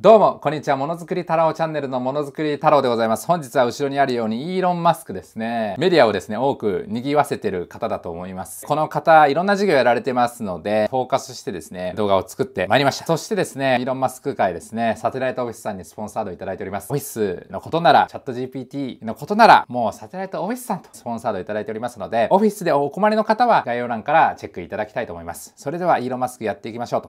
どうも、こんにちは。ものづくり太郎チャンネルのものづくり太郎でございます。本日は後ろにあるようにイーロン・マスクですね。メディアをですね、多く賑わせてる方だと思います。この方、いろんな事業やられてますので、フォーカスしてですね、動画を作ってまいりました。そしてですね、イーロン・マスク会ですね、サテライトオフィスさんにスポンサードいただいております。オフィスのことなら、チャット GPT のことなら、もうサテライトオフィスさんとスポンサードいただいておりますので、オフィスでお困りの方は概要欄からチェックいただきたいと思います。それでは、イーロン・マスクやっていきましょうと。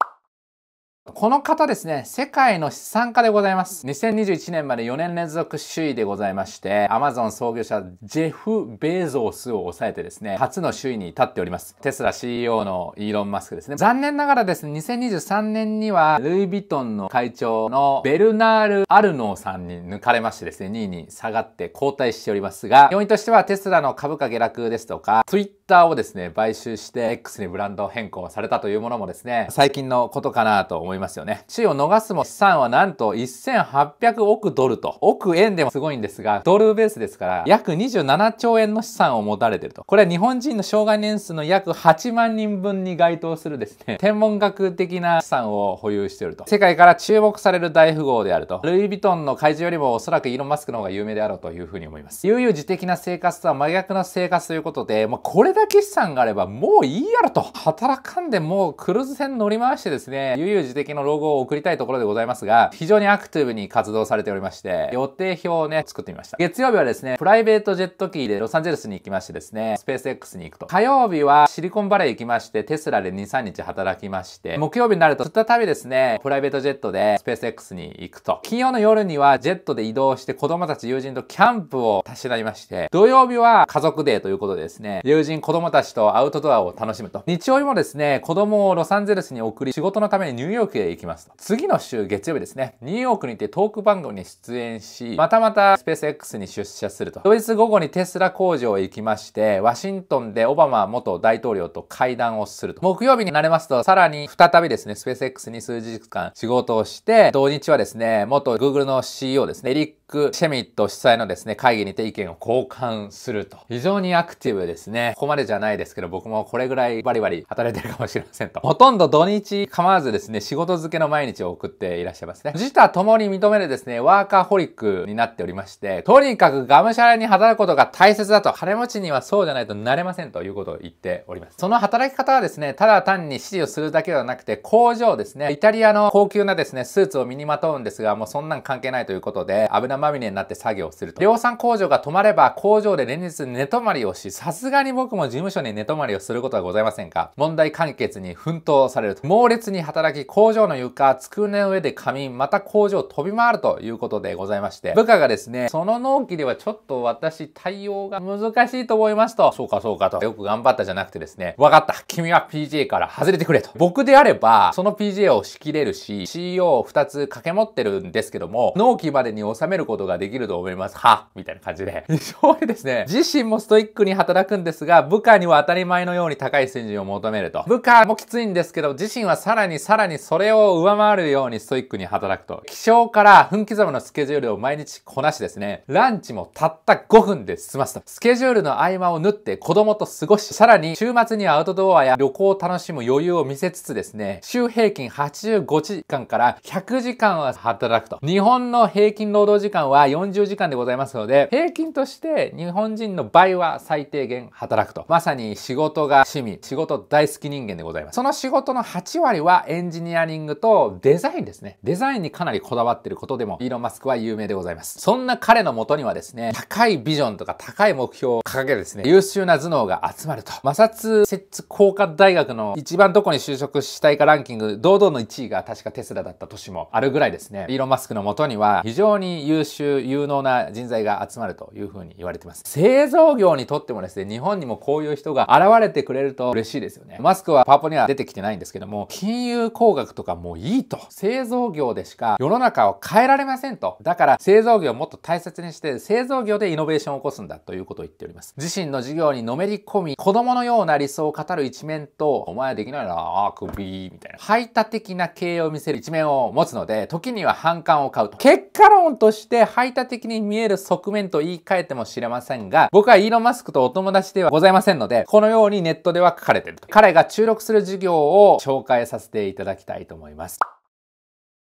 この方ですね、世界の資産家でございます。2021年まで4年連続首位でございまして、アマゾン創業者ジェフ・ベーゾースを抑えてですね、初の首位に立っております。テスラ CEO のイーロン・マスクですね。残念ながらですね、2023年には、ルイ・ヴィトンの会長のベルナール・アルノーさんに抜かれましてですね、2位に下がって後退しておりますが、要因としてはテスラの株価下落ですとか、Twitter をですね、買収して X にブランド変更されたというものもですね、最近のことかなと思いますよね。地位を逃すも資産はなんと1800億ドルと、億円でもすごいんですが、ドルベースですから、約27兆円の資産を持たれてると。これは日本人の障害年数の約8万人分に該当するですね、天文学的な資産を保有していると。世界から注目される大富豪であると。ルイ・ヴィトンの怪獣よりもおそらくイーロン・マスクの方が有名であろうというふうに思います。悠々自適な生活とは真逆な生活ということで、まあ、これだけ資産があればもういいやろと。働かんでもうクルーズ船乗り回してですね、悠々自適のロゴを送りたいところでございますが、非常にアクティブに活動されておりまして、予定表をね、作ってみました。月曜日はですね、プライベートジェット機でロサンゼルスに行きましてですね、スペース X に行くと。火曜日はシリコンバレー行きまして、テスラで2、3日働きまして、木曜日になると再びですね、プライベートジェットでスペース X に行くと。金曜の夜にはジェットで移動して子供たち友人とキャンプをたしなりまして、土曜日は家族デーということでですね、友人子供たちとアウトドアを楽しむと。日曜日もですね、子供をロサンゼルスに送り、仕事のためにニューヨークへ行きますと。次の週月曜日ですね、ニューヨークに行ってトーク番組に出演し、またまたスペース X に出社すると。同日午後にテスラ工場へ行きまして、ワシントンでオバマ元大統領と会談をすると。木曜日になれますと、さらに再びですね、スペース X に数日間仕事をして、土日はですね、元 Google の CEO ですね、エリック・シェミット主催のですね、会議にて意見を交換すると。非常にアクティブですね。ここまでじゃないですけど、僕もこれぐらいバリバリ働いてるかもしれませんと。ほとんど土日構わずですね、仕事漬けの毎日を送っていらっしゃいますね。自他共に認めるですね、ワーカーホリックになっておりまして、とにかくがむしゃらに働くことが大切だと、金持ちにはそうじゃないとなれませんということを言っております。その働き方はですね、ただ単に指示をするだけではなくて、工場ですね、イタリアの高級なですね、スーツを身にまとうんですが、もうそんなん関係ないということで、油まみれになって作業をすると。量産工場が止まれば、工場で連日寝泊まりをし、さすがに僕もも事務所に寝泊まりをすることはございませんか問題解決に奮闘されると。猛烈に働き、工場の床、机の上で仮眠、また工場を飛び回るということでございまして、部下がですね、その納期ではちょっと私対応が難しいと思いますと、そうかそうかと、よく頑張ったじゃなくてですね、わかった、君は PJ から外れてくれと。僕であれば、その p g a を仕切れるし、CEO を2つ掛け持ってるんですけども、納期までに収めることができると思います。はみたいな感じで。非常にですね、自身もストイックに働くんですが、部下には当たり前のように高い水準を求めると。部下もきついんですけど、自身はさらにさらにそれを上回るようにストイックに働くと。起床から分刻むのスケジュールを毎日こなしですね、ランチもたった5分で済ますと。スケジュールの合間を縫って子供と過ごし、さらに週末にアウトドアや旅行を楽しむ余裕を見せつつですね、週平均85時間から100時間は働くと。日本の平均労働時間は40時間でございますので、平均として日本人の倍は最低限働くと。まさに仕事が趣味、仕事大好き人間でございます。その仕事の8割はエンジニアリングとデザインですね。デザインにかなりこだわってることでも、イーロン・マスクは有名でございます。そんな彼のもとにはですね、高いビジョンとか高い目標を掲げですね、優秀な頭脳が集まると。マサ設置セッツ工科大学の一番どこに就職したいかランキング、堂々の1位が確かテスラだった年もあるぐらいですね、イーロン・マスクのもとには非常に優秀、有能な人材が集まるというふうに言われてます。製造業にとってもですね、日本にもこういう人が現れてくれると嬉しいですよね。マスクはパーポには出てきてないんですけども、金融工学とかもういいと。製造業でしか世の中を変えられませんと。だから製造業をもっと大切にして、製造業でイノベーションを起こすんだということを言っております。自身の事業にのめり込み、子供のような理想を語る一面と、お前はできないな、あくクビー、みたいな。排他的な経営を見せる一面を持つので、時には反感を買うと。結果論として排他的に見える側面と言い換えても知れませんが、僕はイーロン・マスクとお友達ではございます。ませんので、このようにネットでは書かれている。彼が注力する事業を紹介させていただきたいと思います。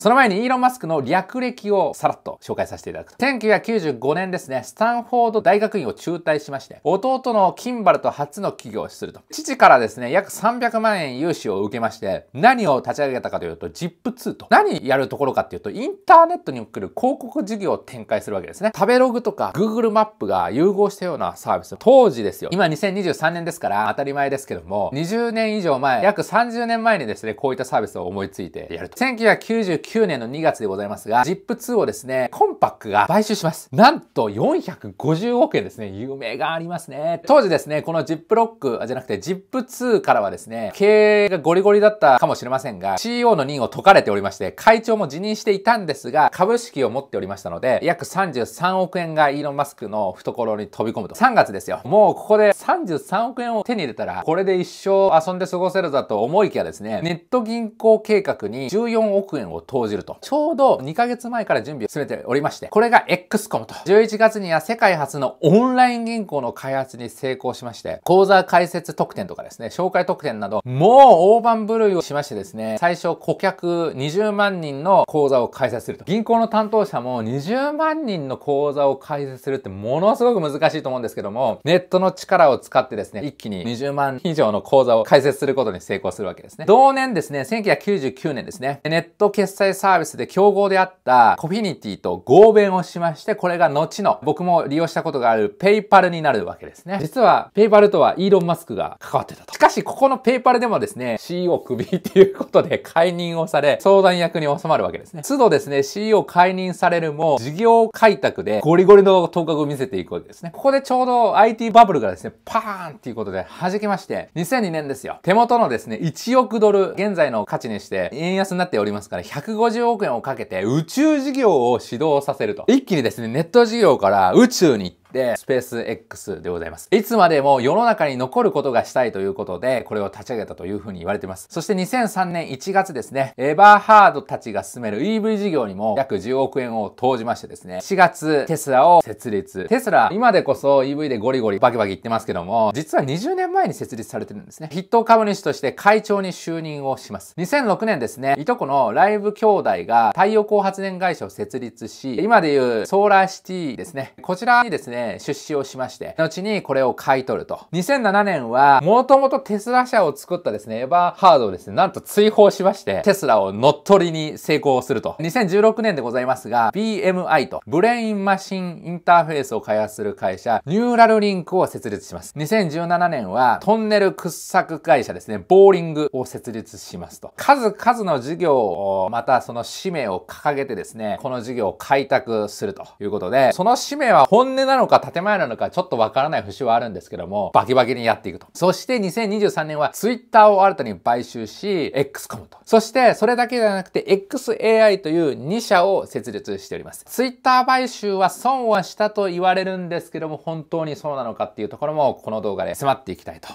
その前にイーロン・マスクの略歴をさらっと紹介させていただくと。1995年ですね、スタンフォード大学院を中退しまして、弟のキンバルと初の起業をすると。父からですね、約300万円融資を受けまして、何を立ち上げたかというと、ZIP2 と。何やるところかっていうと、インターネットに送る広告事業を展開するわけですね。食べログとか Google マップが融合したようなサービス。当時ですよ。今2023年ですから当たり前ですけども、20年以上前、約30年前にですね、こういったサービスを思いついてやると。1999 2019年の2月でございますが、ZIP2 をですね、コンパックが買収します。なんと450億円ですね。夢がありますね。当時ですね、このジップロック k じゃなくて ZIP2 からはですね、経営がゴリゴリだったかもしれませんが、CEO の任を解かれておりまして、会長も辞任していたんですが、株式を持っておりましたので、約33億円がイーロン・マスクの懐に飛び込むと。3月ですよ。もうここで33億円を手に入れたら、これで一生遊んで過ごせるだと思いきやですね、ネット銀行計画に14億円を投講じると。ちょうど2ヶ月前から準備を進めておりまして、これが XCOM と。11月には世界初のオンライン銀行の開発に成功しまして、講座解説特典とかですね、紹介特典など、もう大盤振るいをしましてですね、最初顧客20万人の講座を開設すると。銀行の担当者も20万人の講座を開設するってものすごく難しいと思うんですけども、ネットの力を使ってですね、一気に20万以上の講座を開設することに成功するわけですね。同年ですね、1999年ですね、ネット決済サービスで競合であったコフィニティと合弁をしまして、これが後の僕も利用したことがあるペイパルになるわけですね。実は PayPal とはイーロン・マスクが関わってたと。しかし、ここの PayPal でもですね、CEO クビっていうことで解任をされ、相談役に収まるわけですね。都度ですね、CEO 解任されるも、事業開拓でゴリゴリの頭角を見せていくわけですね。ここでちょうど IT バブルがですね、パーンっていうことで弾けまして、2002年ですよ。手元のですね、1億ドル、現在の価値にして、円安になっておりますから、150 150億円をかけて宇宙事業を始動させると。一気にですね、ネット事業から宇宙にで、スペース X でございます。いつまでも世の中に残ることがしたいということで、これを立ち上げたというふうに言われています。そして2003年1月ですね、エバーハードたちが進める EV 事業にも約10億円を投じましてですね、4月、テスラを設立。テスラ、今でこそ EV でゴリゴリバキバキ言ってますけども、実は20年前に設立されてるんですね。筆頭株主として会長に就任をします。2006年ですね、いとこのライブ兄弟が太陽光発電会社を設立し、今でいうソーラーシティですね。こちらにですね、出資をしまして、後にこれを買い取ると。2007年は、もともとテスラ社を作ったですね、エヴァーハードをですね、なんと追放しまして、テスラを乗っ取りに成功すると。2016年でございますが、BMI と、ブレインマシンインターフェースを開発する会社、ニューラルリンクを設立します。2017年は、トンネル掘削会社ですね、ボーリングを設立しますと。数々の事業を、またその使命を掲げてですね、この事業を開拓するということで、その使命は本音なのかか建前なのかちょっとわからない節はあるんですけども、バキバキにやっていくと。そして2023年は Twitter を新たに買収し、XCOM と。そしてそれだけではなくて XAI という2社を設立しております。Twitter 買収は損はしたと言われるんですけども、本当にそうなのかっていうところもこの動画で迫っていきたいと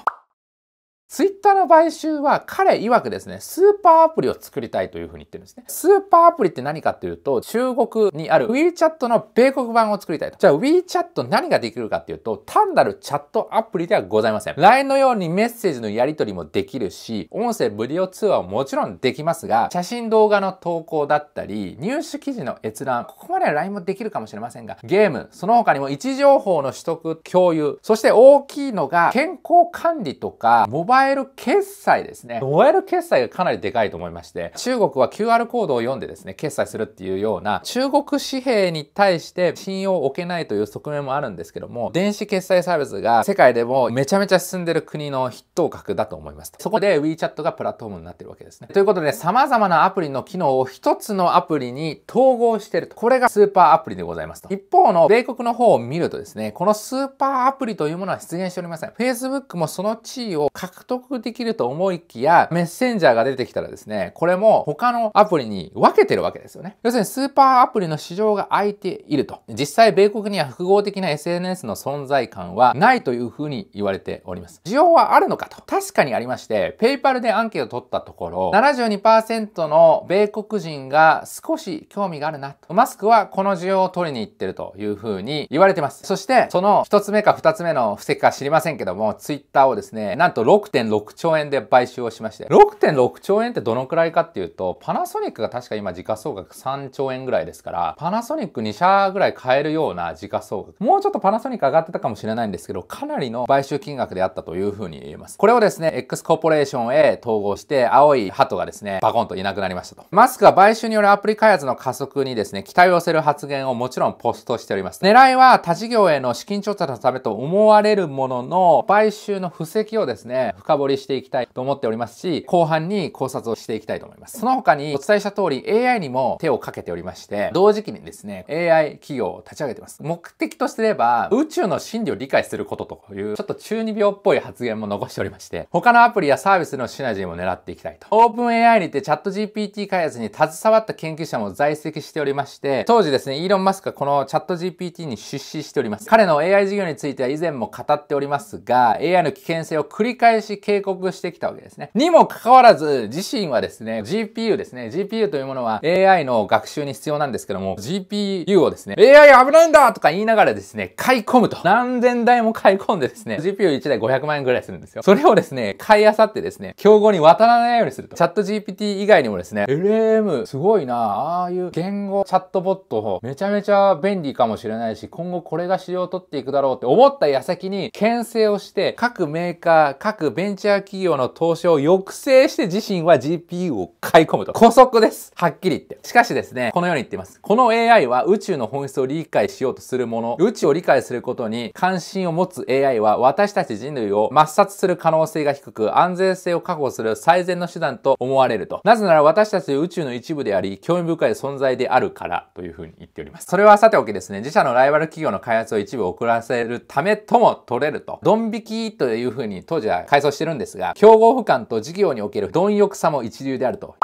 ツイッターの買収は彼曰くですね、スーパーアプリを作りたいというふうに言ってるんですね。スーパーアプリって何かっていうと、中国にある WeChat の米国版を作りたいと。じゃあ WeChat 何ができるかっていうと、単なるチャットアプリではございません。LINE のようにメッセージのやり取りもできるし、音声、ビデオ通話ももちろんできますが、写真動画の投稿だったり、入手記事の閲覧、ここまでは LINE もできるかもしれませんが、ゲーム、その他にも位置情報の取得、共有、そして大きいのが健康管理とか、モバイル燃える決済ですね。燃えル決済がかなりでかいと思いまして、中国は QR コードを読んでですね、決済するっていうような、中国紙幣に対して信用を置けないという側面もあるんですけども、電子決済サービスが世界でもめちゃめちゃ進んでる国の筆頭格だと思います。そこで WeChat がプラットフォームになってるわけですね。ということで、様々なアプリの機能を一つのアプリに統合してると。これがスーパーアプリでございますと。一方の米国の方を見るとですね、このスーパーアプリというものは出現しておりません。Facebook もその地位を獲得できると思いきや、メッセンジャーが出てきたらですね、これも他のアプリに分けてるわけですよね。要するにスーパーアプリの市場が空いていると。実際、米国には複合的な SNS の存在感はないというふうに言われております。需要はあるのかと。確かにありまして、PayPal でアンケートを取ったところ、72%の米国人が少し興味があるなと。マスクはこの需要を取りに行ってるというふうに言われてます。そして、その1つ目か2つ目の布石か知りませんけども、Twitter をですね、なんと6 6.6兆円で買収をしまして、6.6兆円ってどのくらいかっていうと、パナソニックが確か今時価総額3兆円ぐらいですから、パナソニック2社ぐらい買えるような時価総額。もうちょっとパナソニック上がってたかもしれないんですけど、かなりの買収金額であったというふうに言えます。これをですね、X コーポレーションへ統合して、青い鳩がですね、バコンといなくなりましたと。マスクは買収によるアプリ開発の加速にですね、期待を寄せる発言をもちろんポストしております。狙いは他事業への資金調達のためと思われるものの、買収の布石をですね、深掘りしていきたいと思っておりますし、後半に考察をしていきたいと思います。その他にお伝えした通り AI にも手をかけておりまして、同時期にですね、AI 企業を立ち上げてます。目的としてれば、宇宙の真理を理解することという、ちょっと中二病っぽい発言も残しておりまして、他のアプリやサービスのシナジーも狙っていきたいと。オープン AI にてチャット GPT 開発に携わった研究者も在籍しておりまして、当時ですね、イーロン・マスクはこのチャット GPT に出資しております。彼の AI 事業については以前も語っておりますが、AI の危険性を繰り返し警告してきたわけですね。にもかかわらず、自身はですね、GPU ですね。GPU というものは AI の学習に必要なんですけども、GPU をですね、AI 危ないんだとか言いながらですね、買い込むと。何千台も買い込んでですね、GPU1 台500万円ぐらいするんですよ。それをですね、買いあさってですね、競合に渡らないようにすると。チャット GPT 以外にもですね、LM すごいなああいう言語チャットボット、めちゃめちゃ便利かもしれないし、今後これが市場を取っていくだろうって思った矢先に、牽制をして、各メーカー、各ベンベンチャー企業の投資を抑制して自身は GPU を買い込むと。古速です。はっきり言って。しかしですね、このように言っています。この AI は宇宙の本質を理解しようとするもの、宇宙を理解することに関心を持つ AI は私たち人類を抹殺する可能性が低く、安全性を確保する最善の手段と思われると。なぜなら私たち宇宙の一部であり、興味深い存在であるからというふうに言っております。それはさておきですね、自社のライバル企業の開発を一部遅らせるためとも取れると。ドン引きというふうに当時は回想してるんですが、競合不感と事業における貪欲さも一流であると。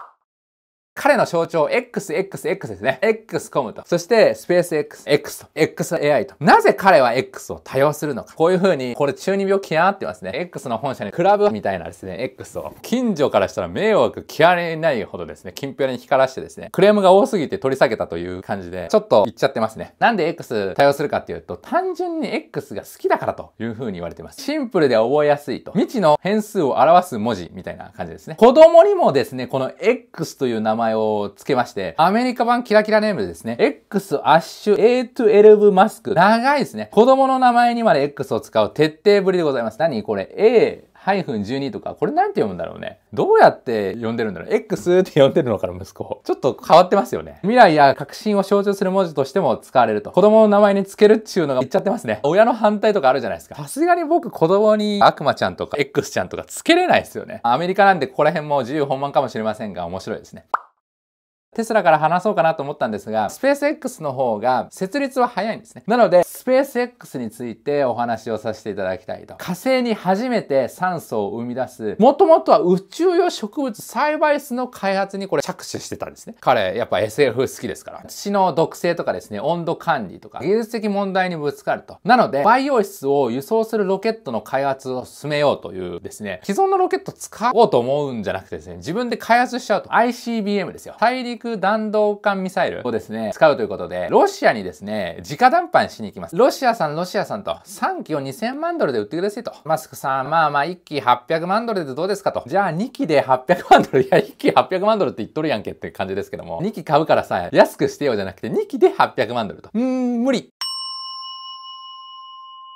彼の象徴 XXX ですね。XCOM と。そしてスペース X、X と、XAI と。なぜ彼は X を多用するのか。こういう風に、これ中二病極まってますね。X の本社にクラブみたいなですね、X を。近所からしたら迷惑極れないほどですね、近辺に光らしてですね、クレームが多すぎて取り下げたという感じで、ちょっと言っちゃってますね。なんで X 多用するかっていうと、単純に X が好きだからという風に言われてます。シンプルで覚えやすいと。未知の変数を表す文字みたいな感じですね。子供にもですね、この X という名前前を付けまして、アメリカ版キラキラネームでですね、X アッシュ A12 マスク。長いですね。子供の名前にまで X を使う徹底ぶりでございます。何これ A ハイフン12とか、これなんて読むんだろうね。どうやって呼んでるんだろう ?X って呼んでるのかな、息子。ちょっと変わってますよね。未来や革新を象徴する文字としても使われると。子供の名前につけるっちゅうのが言っちゃってますね。親の反対とかあるじゃないですか。さすがに僕子供に悪魔ちゃんとか X ちゃんとかつけれないですよね。アメリカなんでここら辺も自由本番かもしれませんが、面白いですね。テスラから話そうかなと思ったんですが、スペース X の方が設立は早いんですね。なので、スペース X についてお話をさせていただきたいと。火星に初めて酸素を生み出す、もともとは宇宙用植物栽培室の開発にこれ着手してたんですね。彼、やっぱ SF 好きですから。土の毒性とかですね、温度管理とか、技術的問題にぶつかると。なので、培養室を輸送するロケットの開発を進めようというですね、既存のロケット使おうと思うんじゃなくてですね、自分で開発しちゃうと。ICBM ですよ。大陸陸弾道艦ミサイルをですね、使うということで、ロシアにですね、直談判しに行きます。ロシアさん、ロシアさんと、3機を2000万ドルで売ってくださいと。マスクさん、まあまあ1機800万ドルでどうですかと。じゃあ2機で800万ドル、いや1機800万ドルって言っとるやんけって感じですけども、2機買うからさ、安くしてよじゃなくて2機で800万ドルと。うーん、無理。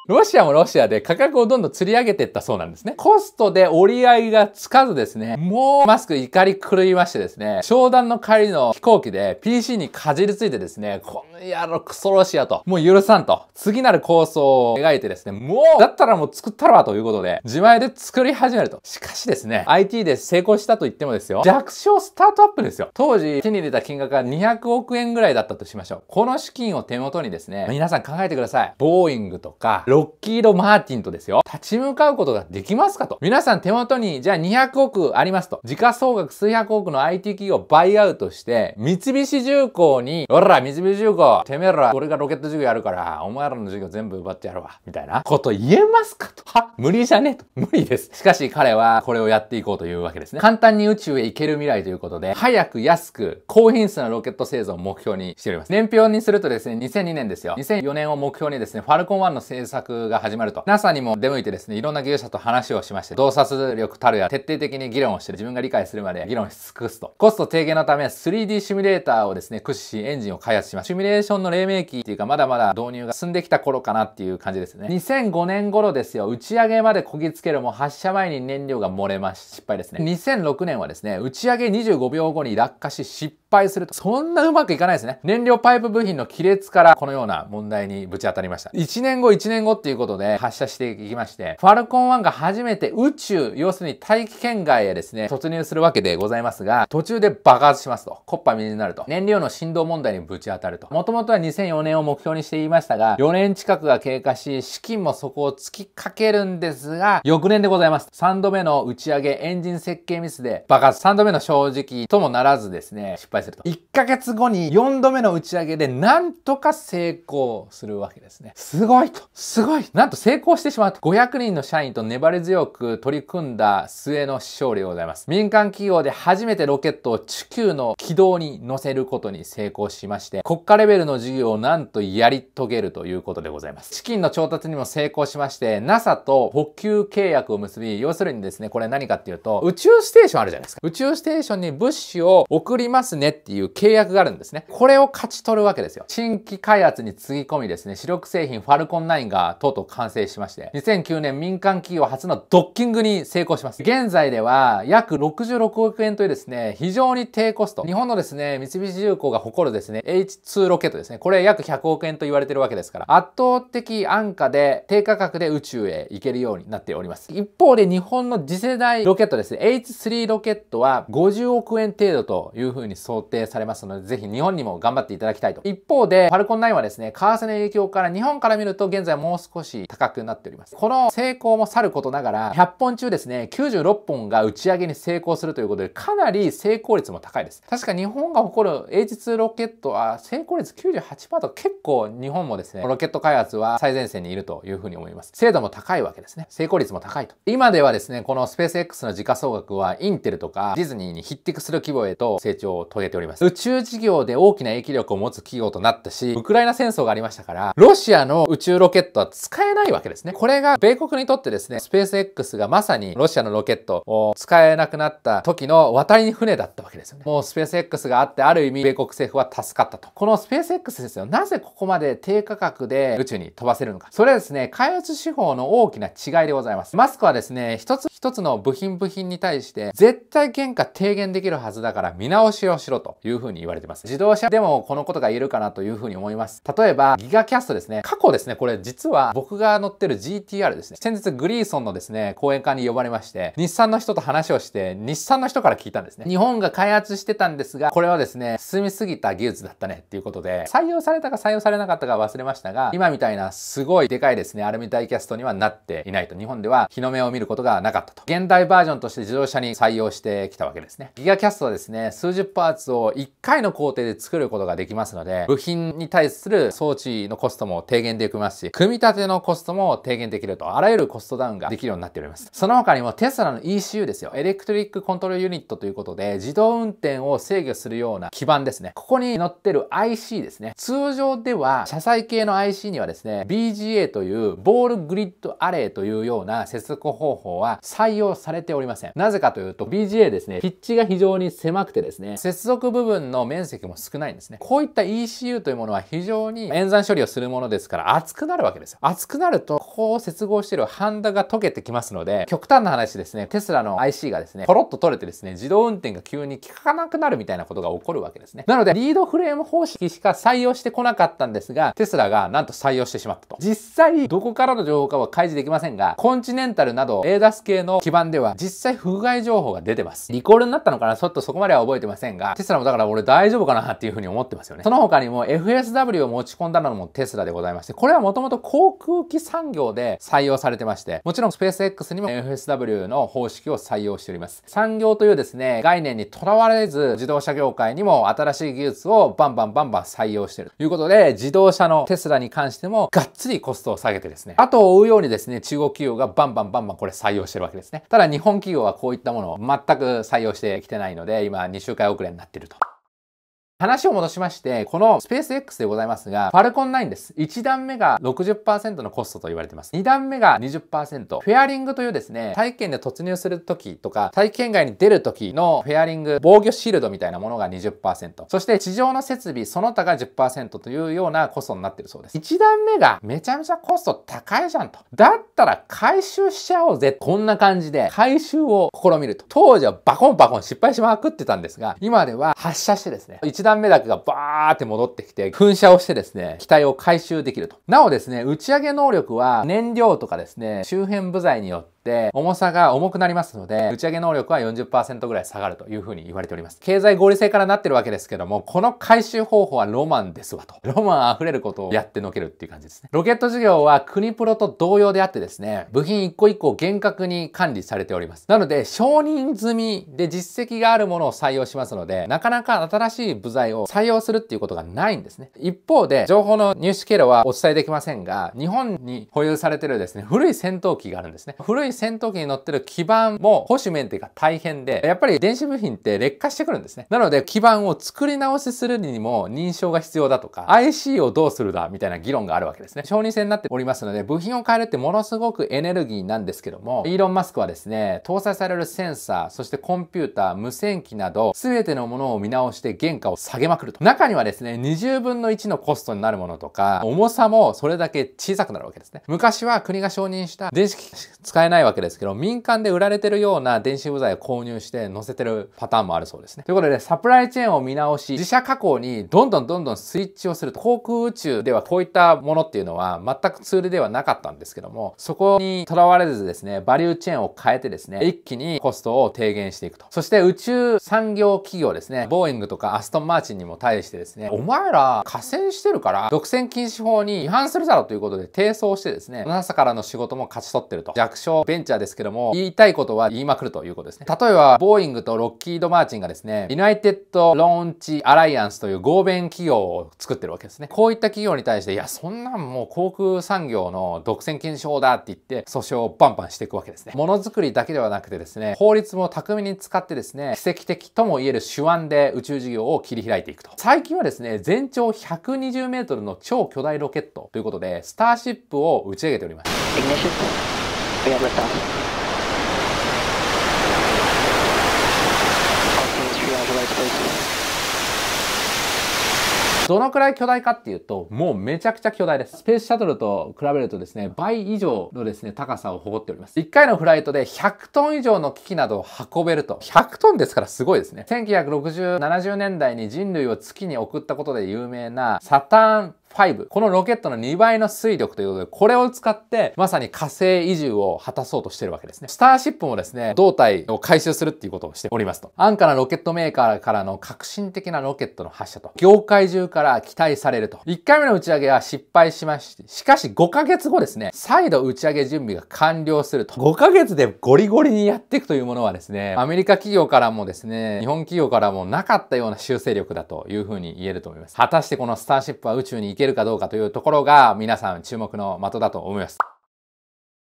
ロシアもロシアで価格をどんどん釣り上げていったそうなんですね。コストで折り合いがつかずですね、もうマスク怒り狂いましてですね、商談の帰りの飛行機で PC にかじりついてですね、この野郎クソロシアと、もう許さんと、次なる構想を描いてですね、もう、だったらもう作ったらということで、自前で作り始めると。しかしですね、IT で成功したと言ってもですよ、弱小スタートアップですよ。当時、手に入れた金額が200億円ぐらいだったとしましょう。この資金を手元にですね、皆さん考えてください。ボーイングとか、ロッキード・マーティンとですよ、立ち向かうことができますかと。皆さん手元に、じゃあ200億ありますと。時価総額数百億の IT 企業バイアウトして、三菱重工に、おら、三菱重工、てめえら、俺がロケット事業やるから、お前らの事業全部奪ってやるわ。みたいなこと言えますかと。は無理じゃねえと。無理です。しかし彼はこれをやっていこうというわけですね。簡単に宇宙へ行ける未来ということで、早く安く高品質なロケット製造を目標にしております。年表にするとですね、2002年ですよ。2004年を目標にですね、ファルコン1の製作が始まると。NASA にも出向いてですね、いろんな技術者と話をしまして、洞察力たるや徹底的に議論をして自分が理解するまで議論し尽くすと。コスト低減のため 3D シミュレーターをですね、駆使しエンジンを開発します。シミュレーションの黎明期っていうか、まだまだ導入が進んできた頃かなっていう感じですね。2005年頃ですよ、打ち上げまでこぎつけるも発射前に燃料が漏れます。失敗ですね。2006年はですね、打ち上げ25秒後に落下し失敗敗すると、そんなうまくいかないですね。燃料パイプ部品の亀裂からこのような問題にぶち当たりました。1年後、1年後っていうことで発射していきまして、ファルコン1が初めて宇宙、要するに大気圏外へですね、突入するわけでございますが、途中で爆発しますと。コッパミになると。燃料の振動問題にぶち当たると。もともとは2004年を目標にしていましたが、4年近くが経過し、資金もそこを突きかけるんですが、翌年でございます。3度目の打ち上げ、エンジン設計ミスで爆発、3度目の正直ともならずですね、失敗敗すると。1ヶ月後に4度目の打ち上げでなんとか成功するわけですね。すごいと。すごい。なんと成功してしまうと。500人の社員と粘り強く取り組んだ末の勝利でございます。民間企業で初めてロケットを地球の軌道に乗せることに成功しまして、国家レベルの事業をなんとやり遂げるということでございます。資金の調達にも成功しまして、NASA と補給契約を結び、要するにですね、これ何かっていうと、宇宙ステーションあるじゃないですか。宇宙ステーションに物資を送りますねねっていう契約があるんですね。これを勝ち取るわけですよ。新規開発につぎ込みですね、主力製品ファルコン9がとうとう完成しまして、2009年民間企業初のドッキングに成功します。現在では約66億円というですね、非常に低コスト。日本のですね、三菱重工が誇るですね、H2 ロケットですね。これ約100億円と言われてるわけですから、圧倒的安価で低価格で宇宙へ行けるようになっております。一方で日本の次世代ロケットですね、H3 ロケットは50億円程度というふうに想想定されますので、ぜひ日本にも頑張っていただきたいと。一方で、ファルコン9はですね、為替の影響から日本から見ると現在もう少し高くなっております。この成功もさることながら、100本中ですね、96本が打ち上げに成功するということで、かなり成功率も高いです。確か日本が誇る H2 ロケットは成功率98%と結構日本もですね、ロケット開発は最前線にいるというふうに思います。精度も高いわけですね。成功率も高いと。今ではですね、このスペース X の時価総額はインテルとかディズニーに匹敵する規模へと成長を遂げれております。宇宙事業で大きな影響力を持つ企業となったし、ウクライナ戦争がありましたから、ロシアの宇宙ロケットは使えないわけですね。これが米国にとってですね、スペース X がまさにロシアのロケットを使えなくなった時の渡りに船だったわけですよね。もうスペース X があって、ある意味米国政府は助かったと。このスペース X ですよ。なぜここまで低価格で宇宙に飛ばせるのか。それはですね、開発手法の大きな違いでございます。マスクはですね、一つ一つの部品部品に対して絶対原価低減できるはずだから見直しをしろというふうに言われてます。自動車でもこのことが言えるかなというふうに思います。例えば、ギガキャストですね。過去ですね、これ実は僕が乗ってる GTR ですね。先日グリーソンのですね、講演会に呼ばれまして、日産の人と話をして、日産の人から聞いたんですね。日本が開発してたんですが、これはですね、進みすぎた技術だったねっていうことで、採用されたか採用されなかったか忘れましたが、今みたいなすごいでかいですね、アルミダイキャストにはなっていないと。日本では日の目を見ることがなかった。ったと。現代バージョンとして自動車に採用してきたわけですね。ギガキャストはですね、数十パーツを1回の工程で作ることができますので、部品に対する装置のコストも低減できますし、組み立てのコストも低減できると、あらゆるコストダウンができるようになっております。その他にもテスラの ECU ですよ。エレクトリックコントロールユニットということで、自動運転を制御するような基盤ですね。ここに載ってる IC ですね。通常では、車載系の IC にはですね、BGA というボールグリッドアレイというような接続方法は採用されておりません。なぜかというと BGA ですね、ピッチが非常に狭くてですね、接続部分の面積も少ないんですね。こういった ECU というものは非常に演算処理をするものですから熱くなるわけですよ。熱くなると、ここを接合しているハンダが溶けてきますので、極端な話ですね、テスラの IC がですね、ポロッと取れてですね、自動運転が急に効かなくなるみたいなことが起こるわけですね。なので、リードフレーム方式しか採用してこなかったんですが、テスラがなんと採用してしまったと。実際、どこからの情報かは開示できませんが、コンチネンタルなど、a 系のの基盤では実際不具合情報が出てます。リコールになったのかなちょっとそこまでは覚えてませんが、テスラもだから俺大丈夫かなっていうふうに思ってますよね。その他にも FSW を持ち込んだのもテスラでございまして、これはもともと航空機産業で採用されてまして、もちろんスペース X にも FSW の方式を採用しております。産業というですね、概念にとらわれず自動車業界にも新しい技術をバンバンバンバン採用してる。ということで、自動車のテスラに関してもがっつりコストを下げてですね、後を追うようにですね、中国企業がバンバンバンバンこれ採用してるわけです。ですね。ただ日本企業はこういったものを全く採用してきてないので、今2週間遅れになっていると。話を戻しまして、このスペース X でございますが、ファルコン9です。1段目が60%のコストと言われています。2段目が20%。フェアリングというですね、体験で突入するときとか、体験外に出るときのフェアリング、防御シールドみたいなものが20%。そして地上の設備、その他が10%というようなコストになってるそうです。1段目がめちゃめちゃコスト高いじゃんと。だったら回収しちゃおうぜ。こんな感じで回収を試みると。当時はバコンバコン失敗しまくってたんですが、今では発射してですね、1段目だけがバーって戻ってきて、噴射をしてですね、機体を回収できると。なおですね、打ち上げ能力は燃料とかですね、周辺部材によって、重さが重くなりますので、打ち上げ能力は40%ぐらい下がるというふうに言われております。経済合理性からなってるわけですけども、この回収方法はロマンですわと。ロマン溢れることをやってのけるっていう感じですね。ロケット事業は国プロと同様であってですね、部品一個一個厳格に管理されております。なので、承認済みで実績があるものを採用しますので、なかなか新しい部材を採用するっていうことがないんですね。一方で、情報の入手経路はお伝えできませんが、日本に保有されてるですね、古い戦闘機があるんですね。古い戦闘機に乗ってる基盤も保守メンテが大変で、やっぱり電子部品って劣化してくるんですね。なので、基板を作り直しするにも認証が必要だとか、IC をどうするだみたいな議論があるわけですね。承認制になっておりますので、部品を変えるってものすごくエネルギーなんですけども、イーロン・マスクはですね、搭載されるセンサー、そしてコンピューター、無線機など、すべてのものを見直して原価を下げまくると。中にはですね、20分の1のコストになるものとか、重さもそれだけ小さくなるわけですね。昔は国が承認した電子機使えないないわけですけど、民間で売られてるような電子部材を購入して載せてるパターンもあるそうですね。ということで、サプライチェーンを見直し、自社加工にどんどんどんどんスイッチをすると、航空宇宙ではこういったものっていうのは全くツールではなかったんですけども、そこにとらわれずですね、バリューチェーンを変えてですね、一気にコストを低減していくと。そして宇宙産業企業ですね、ボーイングとかアストンマーチンにも対してですね、お前ら河川してるから独占禁止法に違反するだろうということで提訴をしてですね、NASA からの仕事も勝ち取ってると。弱小ベンチャーですけども、言いたいことは言いまくるということですね。例えば、ボーイングとロッキード・マーチンがですね、ユナイテッド・ローンチ・アライアンスという合弁企業を作ってるわけですね。こういった企業に対して、いや、そんなんもう航空産業の独占禁止法だって言って、訴訟をバンバンしていくわけですね。ものづくりだけではなくてですね、法律も巧みに使ってですね、奇跡的とも言える手腕で宇宙事業を切り開いていくと。最近はですね、全長120メートルの超巨大ロケットということで、スターシップを打ち上げております。どのくらい巨大かっていうと、もうめちゃくちゃ巨大です。スペースシャトルと比べるとですね、倍以上のですね、高さを誇っております。1回のフライトで100トン以上の機器などを運べると。100トンですからすごいですね。1960、70年代に人類を月に送ったことで有名なサターン5このロケットの2倍の推力ということでこれを使ってまさに火星移住を果たそうとしてるわけですねスターシップもですね胴体を回収するっていうことをしておりますと安価なロケットメーカーからの革新的なロケットの発射と業界中から期待されると1回目の打ち上げは失敗しましてしかし5ヶ月後ですね再度打ち上げ準備が完了すると5ヶ月でゴリゴリにやっていくというものはですねアメリカ企業からもですね日本企業からもなかったような修正力だというふうに言えると思います果たしてこのスターシップは宇宙にけるかどうかというところが皆さん注目の的だと思います。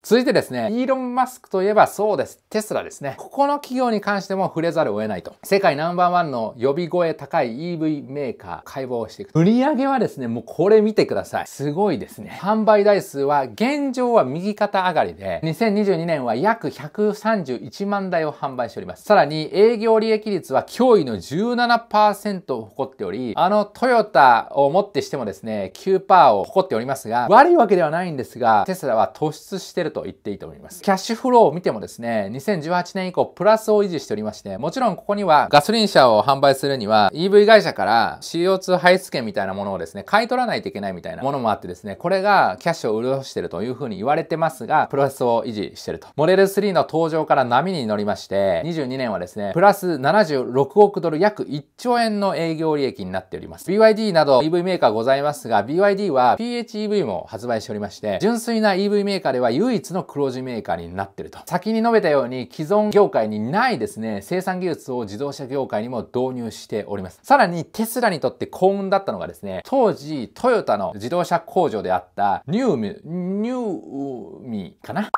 続いてですね、イーロン・マスクといえばそうです。テスラですね。ここの企業に関しても触れざるを得ないと。世界ナンバーワンの呼び声高い EV メーカー、解剖していく。売り上げはですね、もうこれ見てください。すごいですね。販売台数は現状は右肩上がりで、2022年は約131万台を販売しております。さらに営業利益率は驚異の17%を誇っており、あのトヨタをもってしてもですね、9%を誇っておりますが、悪いわけではないんですが、テスラは突出してると。と言っていいと思います。キャッシュフローを見てもですね、2018年以降プラスを維持しておりまして、もちろんここにはガソリン車を販売するには EV 会社から CO2 排出権みたいなものをですね、買い取らないといけないみたいなものもあってですね、これがキャッシュを潤してるというふうに言われてますが、プラスを維持してると。モデル3の登場から波に乗りまして、22年はですね、プラス76億ドル約1兆円の営業利益になっております。BYD など EV メーカーございますが、BYD は PHEV も発売しておりまして、純粋な EV メーカーでは唯一一の黒字メーカーになってると。先に述べたように既存業界にないですね、生産技術を自動車業界にも導入しております。さらにテスラにとって幸運だったのがですね、当時トヨタの自動車工場であったニューミ、ニューミかな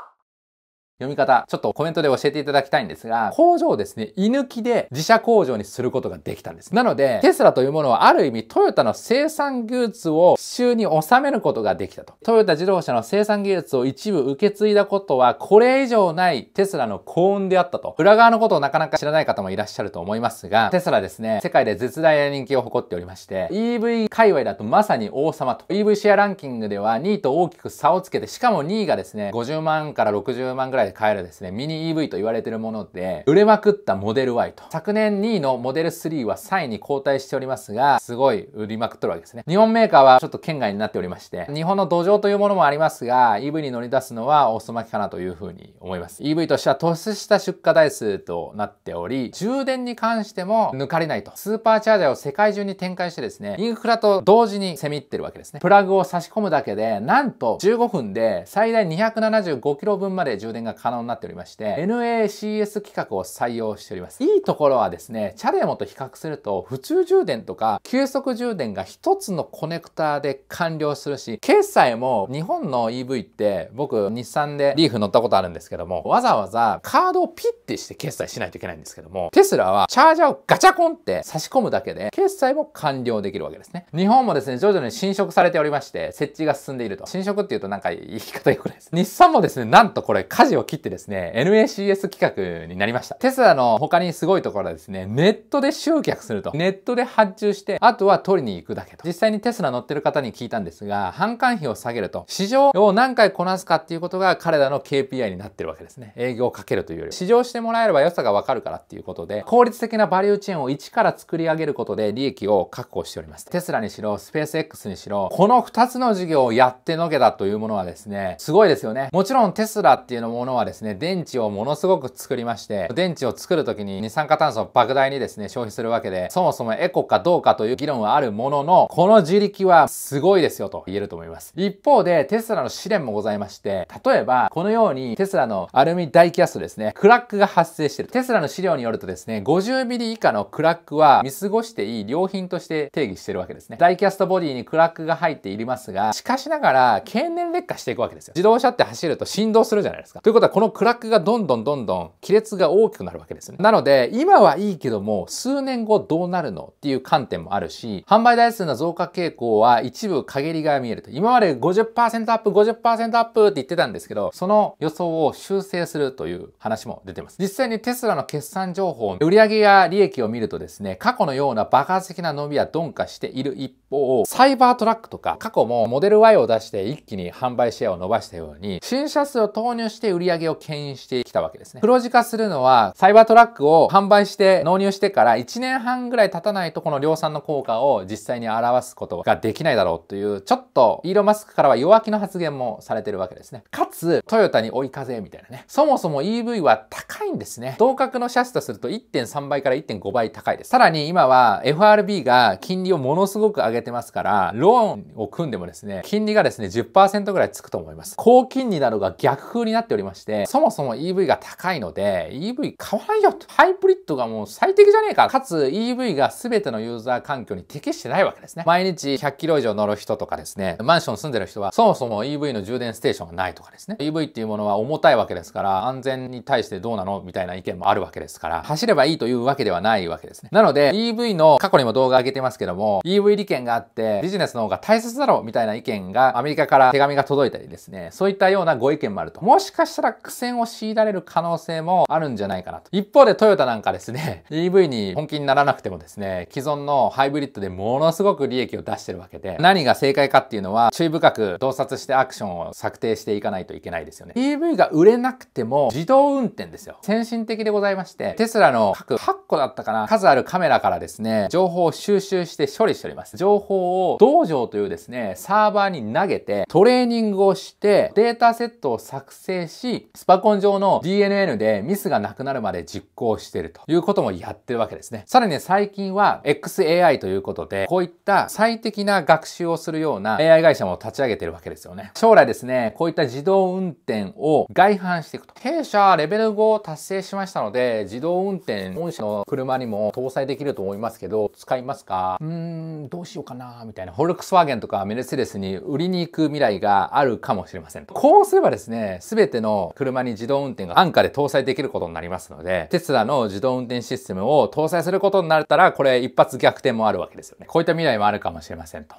読み方、ちょっとコメントで教えていただきたいんですが、工場をですね、居抜きで自社工場にすることができたんです。なので、テスラというものはある意味トヨタの生産技術を週に収めることができたと。トヨタ自動車の生産技術を一部受け継いだことは、これ以上ないテスラの幸運であったと。裏側のことをなかなか知らない方もいらっしゃると思いますが、テスラですね、世界で絶大な人気を誇っておりまして、EV 界隈だとまさに王様と。EV シェアランキングでは2位と大きく差をつけて、しかも2位がですね、50万から60万ぐらいで買えるですね、ミニ EV と言われてるもので、売れまくったモデル Y と。昨年2位のモデル3は3位に後退しておりますが、すごい売りまくっとるわけですね。日本メーカーはちょっと県外になっておりまして、日本の土壌というものもありますが、EV に乗り出すのは遅まきかなというふうに思います。EV としては突出した出荷台数となっており、充電に関しても抜かれないと。スーパーチャージャーを世界中に展開してですね、インフラと同時に攻め入ってるわけですね。プラグを差し込むだけで、なんと15分で最大 275km 分まで充電が可能になっておりまして、NACS 規格を採用しております。いいところはですね、チャレモと比較すると、普通充電とか急速充電が1つのコネクターで完了するし、決済も日本の EV って僕、日産でリーフ乗ったことあるんですけども、わざわざカードをピッてして決済しないといけないんですけども、テスラはチャージャーをガチャコンって差し込むだけで、決済も完了できるわけですね。日本もですね、徐々に侵食されておりまして、設置が進んでいると。侵食っていうとなんか言い方良くないです。日産もですね、なんとこれを切ってですね、NACS 企画になりました。テスラの他にすごいところはですね、ネットで集客すると。ネットで発注して、あとは取りに行くだけと。実際にテスラ乗ってる方に聞いたんですが、販管費を下げると、市場を何回こなすかっていうことが彼らの KPI になってるわけですね。営業をかけるというより、試乗してもらえれば良さがわかるからっていうことで、効率的なバリューチェーンを一から作り上げることで利益を確保しております。テスラにしろ、スペース X にしろ、この2つの事業をやってのけたというものはですね、すごいですよね。もちろんテスラっていうのものはですね、電池をものすごく作りまして、電池を作る時に二酸化炭素を莫大にですね、消費するわけで、そもそもエコかどうかという議論はあるものの、この自力はすごいですよと言えると思います。一方で、テスラの試練もございまして、例えば、このようにテスラのアルミ大キャストですね、クラックが発生してる。テスラの資料によるとですね、50ミリ以下のクラックは見過ごしていい良品として定義してるわけですね。ダイキャストボディにクラックが入っていますが、しかしながら経年劣化していくわけですよ。自動車って走ると振動するじゃないですか。ということはこのクラックがどんどんどんどん亀裂が大きくなるわけですね。なので今はいいけども数年後どうなるのっていう観点もあるし販売台数の増加傾向は一部陰りが見えると。今まで50%アップ50%アップって言ってたんですけどその予想を修正するという話も出てます。実際にテスラの決算情報売上や利益を見るとですね過去のような爆発的な伸びは鈍化している一方サイバートラックとか過去もモデル Y を出して一気に販売シェアを伸ばしたように新車数を投入して売り上げを牽引してきたわけですね。黒字化するのは、サイバートラックを販売して納入してから1年半ぐらい経たないとこの量産の効果を実際に表すことができないだろうという、ちょっとイーロン・マスクからは弱気の発言もされてるわけですね。かつ、トヨタに追い風みたいなね。そもそも EV は高いんですね。同格の車種とすると1.3倍から1.5倍高いです。さらに今は FRB が金利をものすごく上げてますから、ローンを組んでもですね、金利がですね、10%ぐらいつくと思います。高金利などが逆風になっておりましして、そもそも EV が高いので、EV 買わないよと。ハイブリッドがもう最適じゃねえか。かつ EV が全てのユーザー環境に適してないわけですね。毎日100キロ以上乗る人とかですね、マンション住んでる人は、そもそも EV の充電ステーションがないとかですね。EV っていうものは重たいわけですから、安全に対してどうなのみたいな意見もあるわけですから、走ればいいというわけではないわけですね。なので、EV の過去にも動画上げてますけども、EV 利権があって、ビジネスの方が大切だろうみたいな意見がアメリカから手紙が届いたりですね、そういったようなご意見もあると。もしかしたらら苦戦を強いられる可能性もあるんじゃないかなと。一方でトヨタなんかですね、EV に本気にならなくてもですね、既存のハイブリッドでものすごく利益を出してるわけで、何が正解かっていうのは注意深く洞察してアクションを策定していかないといけないですよね。EV が売れなくても自動運転ですよ。先進的でございまして、テスラの各8個だったかな、数あるカメラからですね、情報を収集して処理しております。情報を道場というですね、サーバーに投げてトレーニングをしてデータセットを作成し、スパコン上の DNN でミスがなくなるまで実行しているということもやってるわけですね。さらに最近は XAI ということで、こういった最適な学習をするような AI 会社も立ち上げてるわけですよね。将来ですね、こういった自動運転を外販していくと。弊社レベル5を達成しましたので、自動運転本社の車にも搭載できると思いますけど、使いますかうーん、どうしようかなみたいな。フォルクスワーゲンとかメルセデスに売りに行く未来があるかもしれませんと。こうすればですね、すべての車に自動運転が安価で搭載できることになりますので、テスラの自動運転システムを搭載することになったら、これ一発逆転もあるわけですよね。こういった未来もあるかもしれませんと。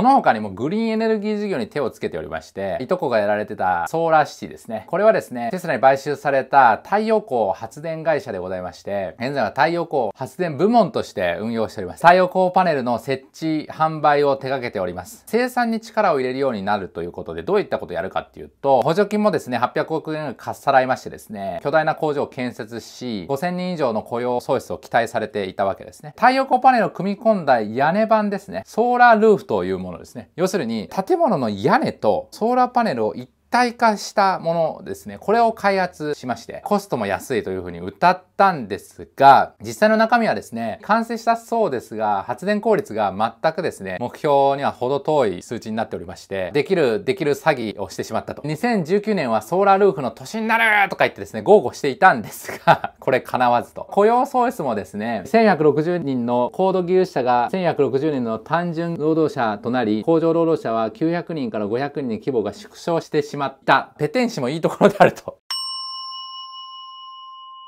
その他にもグリーンエネルギー事業に手をつけておりまして、いとこがやられてたソーラーシティですね。これはですね、テスラに買収された太陽光発電会社でございまして、現在は太陽光発電部門として運用しております。太陽光パネルの設置、販売を手掛けております。生産に力を入れるようになるということで、どういったことをやるかっていうと、補助金もですね、800億円かっさらいましてですね、巨大な工場を建設し、5000人以上の雇用創出を期待されていたわけですね。太陽光パネルを組み込んだ屋根板ですね、ソーラールーフというものものですね。要するに、建物の屋根とソーラーパネルを一体化したものですね。これを開発しまして、コストも安いというふうに歌ったんですが、実際の中身はですね、完成したそうですが、発電効率が全くですね、目標には程遠い数値になっておりまして、できる、できる詐欺をしてしまったと。2019年はソーラールーフの年になるとか言ってですね、豪語していたんですが これ叶わずと。雇用創出もですね、1160人の高度技術者が1160人の単純労働者となり、工場労働者は900人から500人に規模が縮小してしままったペテン師もいいところであると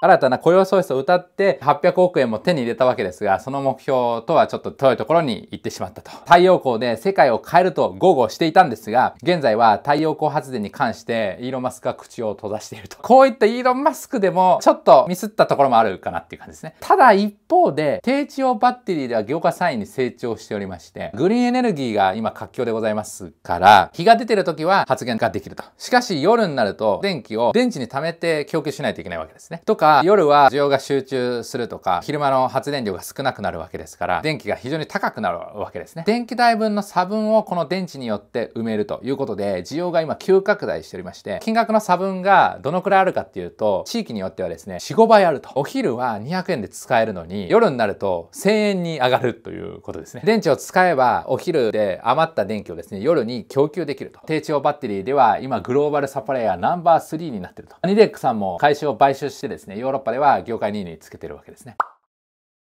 新たな雇用創出を謳って800億円も手に入れたわけですが、その目標とはちょっと遠いところに行ってしまったと。太陽光で世界を変えると豪語していたんですが、現在は太陽光発電に関してイーロンマスクが口を閉ざしていると。こういったイーロンマスクでもちょっとミスったところもあるかなっていう感じですね。ただ一方で、低地用バッテリーでは業界3位に成長しておりまして、グリーンエネルギーが今活況でございますから、日が出てる時は発言ができると。しかし夜になると電気を電池に溜めて供給しないといけないわけですね。とか、夜は需要が集中するとか、昼間の発電量が少なくなるわけですから、電気が非常に高くなるわけですね。電気代分の差分をこの電池によって埋めるということで、需要が今急拡大しておりまして、金額の差分がどのくらいあるかっていうと、地域によってはですね、4、5倍あると。お昼は200円で使えるのに、夜になると1000円に上がるということですね。電池を使えば、お昼で余った電気をですね、夜に供給できると。低調バッテリーでは、今グローバルサプライヤーナンバー3になってると。ニデックさんも会社を買収してですね、ヨーロッパでは業界2位につけてるわけですね。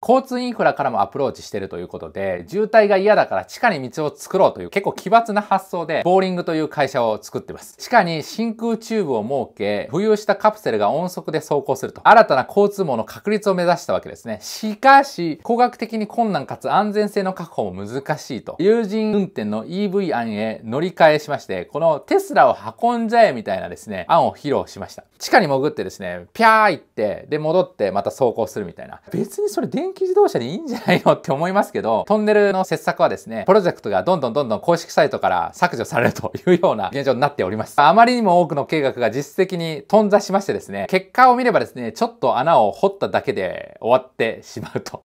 交通インフラからもアプローチしてるということで、渋滞が嫌だから地下に道を作ろうという結構奇抜な発想で、ボーリングという会社を作ってます。地下に真空チューブを設け、浮遊したカプセルが音速で走行すると、新たな交通網の確立を目指したわけですね。しかし、工学的に困難かつ安全性の確保も難しいと、友人運転の EV 案へ乗り換えしまして、このテスラを運んじゃえみたいなですね、案を披露しました。地下に潜ってですね、ピャー行って、で戻ってまた走行するみたいな。別にそれ電電気自動車でいいんじゃないのって思いますけど、トンネルの切削はですね、プロジェクトがどんどんどんどん公式サイトから削除されるというような 現状になっております。あまりにも多くの計画が実質的に頓挫しましてですね、結果を見ればですね、ちょっと穴を掘っただけで終わってしまうと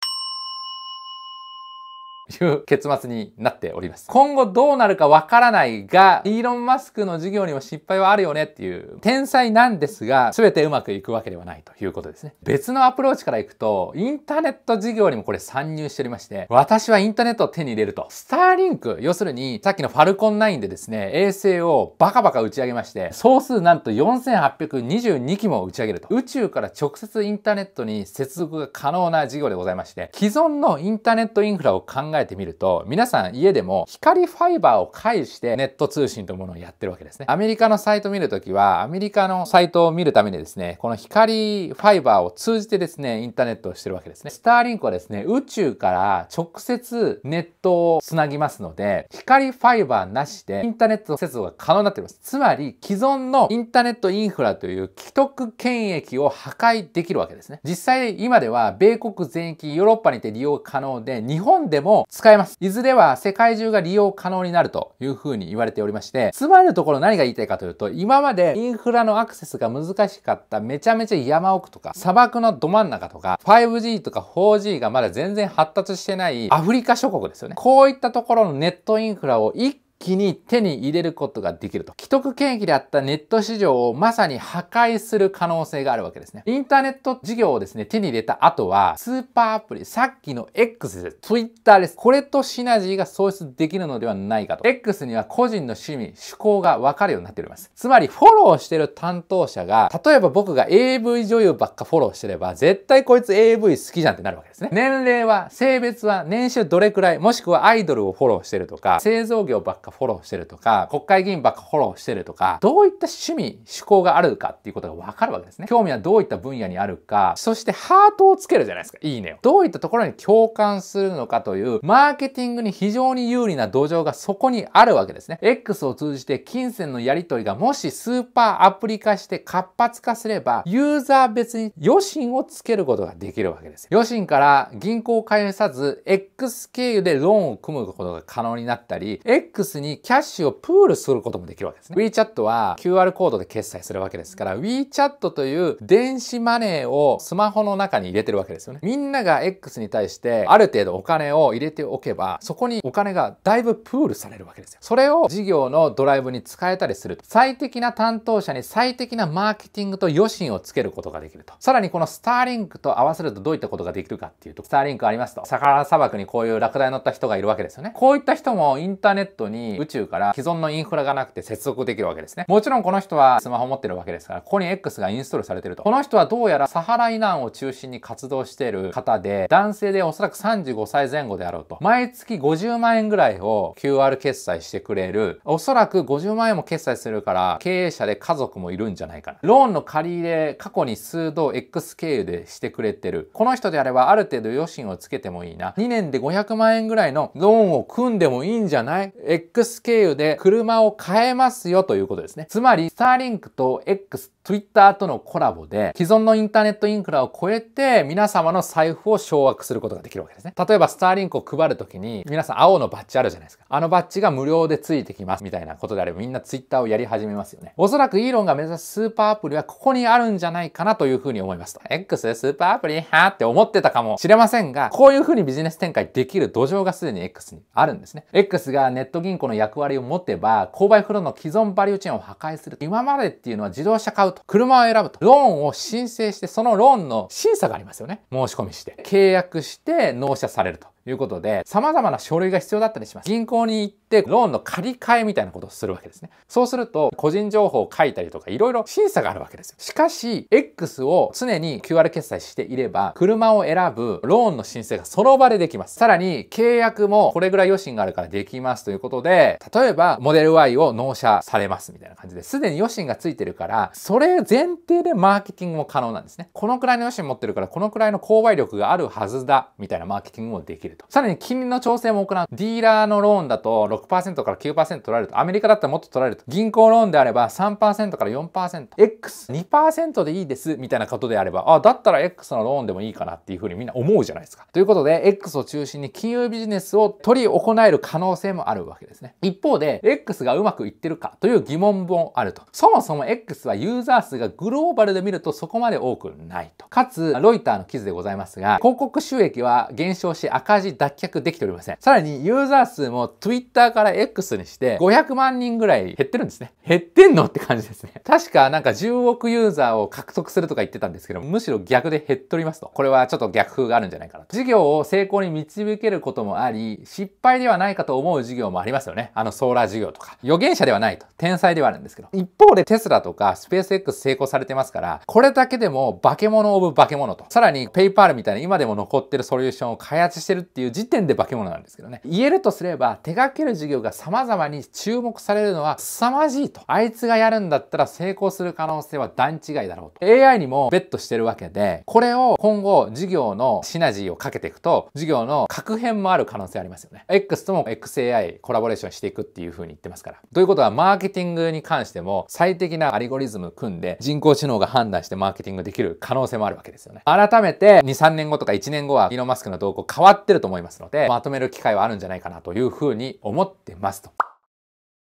いう結末になっております。今後どうなるかわからないが、イーロン・マスクの事業にも失敗はあるよねっていう天才なんですが、全てうまくいくわけではないということですね。別のアプローチからいくと、インターネット事業にもこれ参入しておりまして、私はインターネットを手に入れると。スターリンク、要するにさっきのファルコン9でですね、衛星をバカバカ打ち上げまして、総数なんと4822機も打ち上げると。宇宙から直接インターネットに接続が可能な事業でございまして、既存のインターネットインフラを考ええてみると、皆さん家でも光ファイバーを介してネット通信というものをやってるわけですね。アメリカのサイトを見るときは、アメリカのサイトを見るためにですね、この光ファイバーを通じてですね、インターネットをしてるわけですね。スターリンクはですね、宇宙から直接ネットをつなぎますので、光ファイバーなしでインターネット接続が可能になっています。つまり、既存のインターネットインフラという既得権益を破壊できるわけですね。実際、今では米国全域、ヨーロッパにて利用可能で、日本でも使えます。いずれは世界中が利用可能になるというふうに言われておりまして、つまるところ何が言いたいかというと、今までインフラのアクセスが難しかっためちゃめちゃ山奥とか、砂漠のど真ん中とか、5G とか 4G がまだ全然発達してないアフリカ諸国ですよね。こういったところのネットインフラを一気に手に入れることができると。既得権益であったネット市場をまさに破壊する可能性があるわけですね。インターネット事業をですね、手に入れた後は、スーパーアプリ、さっきの X です。Twitter です。これとシナジーが創出できるのではないかと。X には個人の趣味、趣向がわかるようになっております。つまり、フォローしてる担当者が、例えば僕が AV 女優ばっかフォローしてれば、絶対こいつ AV 好きじゃんってなるわけですね。年齢は、性別は、年収どれくらい、もしくはアイドルをフォローしてるとか、製造業ばっかフォローしてるとか、国会議員ばっかフォローしてるとか、どういった趣味、趣向があるかっていうことがわかるわけですね。興味はどういった分野にあるか、そしてハートをつけるじゃないですか。いいねを。どういったところに共感するのかという、マーケティングに非常に有利な土壌がそこにあるわけですね。X を通じて金銭のやり取りがもしスーパーアプリ化して活発化すれば、ユーザー別に余震をつけることができるわけです。余震から銀行を介さず、X 経由でローンを組むことが可能になったり、X にキャッシュをプールすることもできるわけですね。WeChat は QR コードで決済するわけですから、WeChat という電子マネーをスマホの中に入れてるわけですよね。みんなが X に対してある程度お金を入れておけば、そこにお金がだいぶプールされるわけですよ。それを事業のドライブに使えたりすると。最適な担当者に最適なマーケティングと余震をつけることができると。さらにこのスターリンクと合わせるとどういったことができるかっていうと、スターリンクありますと、サハラ砂漠にこういうラクダに乗った人がいるわけですよね。こういった人もインターネットに宇宙から既存のインフラがなくて接続できるわけですね。もちろんこの人はスマホ持ってるわけですから、ここに X がインストールされてると。この人はどうやらサハライナンを中心に活動している方で、男性でおそらく35歳前後であろうと。毎月50万円ぐらいを QR 決済してくれる。おそらく50万円も決済するから、経営者で家族もいるんじゃないかな。ローンの借り入れ、過去に数度 X 経由でしてくれてる。この人であれば、ある程度余震をつけてもいいな。2年で500万円ぐらいのローンを組んでもいいんじゃない X 経由で車を買えますよということですね。つまり、スターリンクと X っ Twitter とのコラボで既存のインターネットインフラを超えて皆様の財布を掌握することができるわけですね。例えばスターリンクを配るときに皆さん青のバッジあるじゃないですか。あのバッジが無料でついてきますみたいなことであればみんな Twitter をやり始めますよね。おそらくイーロンが目指すスーパーアプリはここにあるんじゃないかなというふうに思いますと。X でスーパーアプリはって思ってたかもしれませんが、こういうふうにビジネス展開できる土壌がすでに X にあるんですね。X がネット銀行の役割を持てば購買フローの既存バリューチェーンを破壊する。今までっていうのは自動車買ううと、車を選ぶと、ローンを申請して、そのローンの審査がありますよね。申し込みして。契約して納車されると。いうことで、様々な書類が必要だったりします。銀行に行って、ローンの借り換えみたいなことをするわけですね。そうすると、個人情報を書いたりとか、いろいろ審査があるわけですよ。しかし、X を常に QR 決済していれば、車を選ぶローンの申請がその場でできます。さらに、契約もこれぐらい余震があるからできますということで、例えば、モデル Y を納車されますみたいな感じで、すでに余震がついてるから、それ前提でマーケティングも可能なんですね。このくらいの余震持ってるから、このくらいの購買力があるはずだ、みたいなマーケティングもできる。ると。さらに金利の調整も行う。ディーラーのローンだと6%から9%取られると。アメリカだったらもっと取られると。銀行ローンであれば3%から4%。X、2%でいいです、みたいなことであれば、あ、だったら X のローンでもいいかなっていうふうにみんな思うじゃないですか。ということで、X を中心に金融ビジネスを取り行える可能性もあるわけですね。一方で、X がうまくいってるかという疑問もあると。そもそも X はユーザー数がグローバルで見るとそこまで多くないと。かつ、ロイターの記事でございますが、広告収益は減少し赤字じ脱却できておりません。さらにユーザー数も Twitter から X にして500万人ぐらい減ってるんですね。減ってんのって感じですね。確かなんか10億ユーザーを獲得するとか言ってたんですけど、むしろ逆で減っておりますと。これはちょっと逆風があるんじゃないかなと。事業を成功に導けることもあり、失敗ではないかと思う事業もありますよね。あのソーラー事業とか。予言者ではないと。天才ではあるんですけど。一方でテスラとかスペース X 成功されてますから、これだけでも化け物オブ化け物と。さらにペイパールみたいな今でも残ってるソリューションを開発してるっていう時点で化け物なんですけどね。言えるとすれば、手掛ける事業が様々に注目されるのは凄まじいと。あいつがやるんだったら成功する可能性は段違いだろうと。AI にもベットしてるわけで、これを今後事業のシナジーをかけていくと、事業の核変もある可能性ありますよね。X とも XAI コラボレーションしていくっていう風に言ってますから。ということは、マーケティングに関しても最適なアルゴリズム組んで人工知能が判断してマーケティングできる可能性もあるわけですよね。改めて2、3年後とか1年後はイノロマスクの動向変わってるると思いますので、まとめる機会はあるんじゃないかなというふうに思ってますと。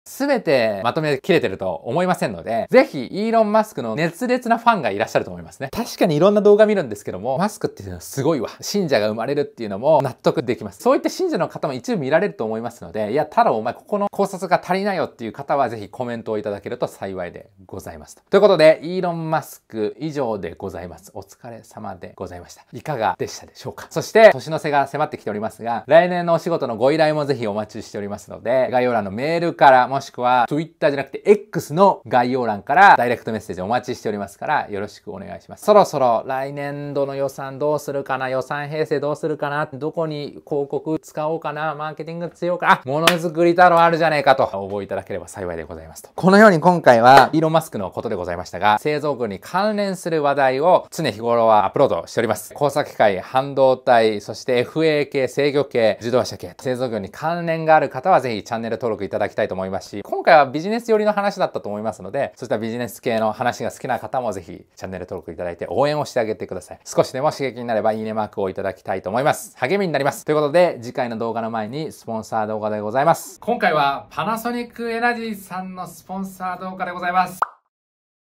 すべてまとめ切れてると思いませんので、ぜひイーロン・マスクの熱烈なファンがいらっしゃると思いますね。確かにいろんな動画見るんですけども、マスクっていうのはすごいわ。信者が生まれるっていうのも納得できます。そういった信者の方も一部見られると思いますので、いや、ただお前ここの考察が足りないよっていう方はぜひコメントをいただけると幸いでございますと。ということで、イーロン・マスク以上でございます。お疲れ様でございました。いかがでしたでしょうかそして、年の瀬が迫ってきておりますが、来年のお仕事のご依頼もぜひお待ちしておりますので、概要欄のメールからもしくは Twitter じゃなくて X の概要欄からダイレクトメッセージお待ちしておりますからよろしくお願いします。そろそろ来年度の予算どうするかな予算編成どうするかなどこに広告使おうかなマーケティング強いかものづくり太郎あるじゃねえかと覚えいただければ幸いでございますと。このように今回はイーロンマスクのことでございましたが製造業に関連する話題を常日頃はアップロードしております。工作機械、半導体、そして FA 系、制御系、自動車系、製造業に関連がある方はぜひチャンネル登録いただきたいと思います。し、今回はビジネス寄りの話だったと思いますので、そうしたビジネス系の話が好きな方もぜひチャンネル登録いただいて応援をしてあげてください。少しでも刺激になればいいねマークをいただきたいと思います。励みになります。ということで、次回の動画の前にスポンサー動画でございます。今回はパナソニックエナジーさんのスポンサー動画でございます。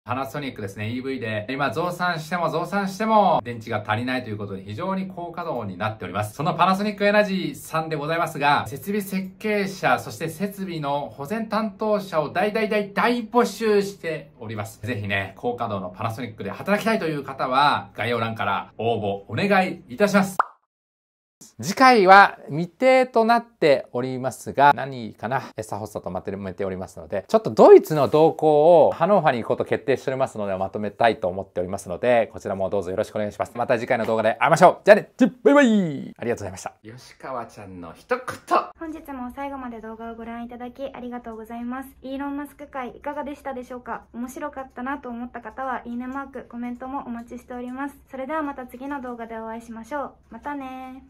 パナソニックですね、EV で、今増産しても増産しても電池が足りないということで非常に高稼働になっております。そのパナソニックエナジーさんでございますが、設備設計者、そして設備の保全担当者を大大大大募集しております。ぜひね、高稼働のパナソニックで働きたいという方は概要欄から応募お願いいたします。次回は未定となっておりますが、何かなエサホッサとまとめておりますので、ちょっとドイツの動向をハノーファに行こうと決定しておりますので、まとめたいと思っておりますので、こちらもどうぞよろしくお願いします。また次回の動画で会いましょうじゃあねバイバイありがとうございました。吉川ちゃんの一言本日も最後まで動画をご覧いただきありがとうございます。イーロン・マスク会いかがでしたでしょうか面白かったなと思った方は、いいねマーク、コメントもお待ちしております。それではまた次の動画でお会いしましょう。またね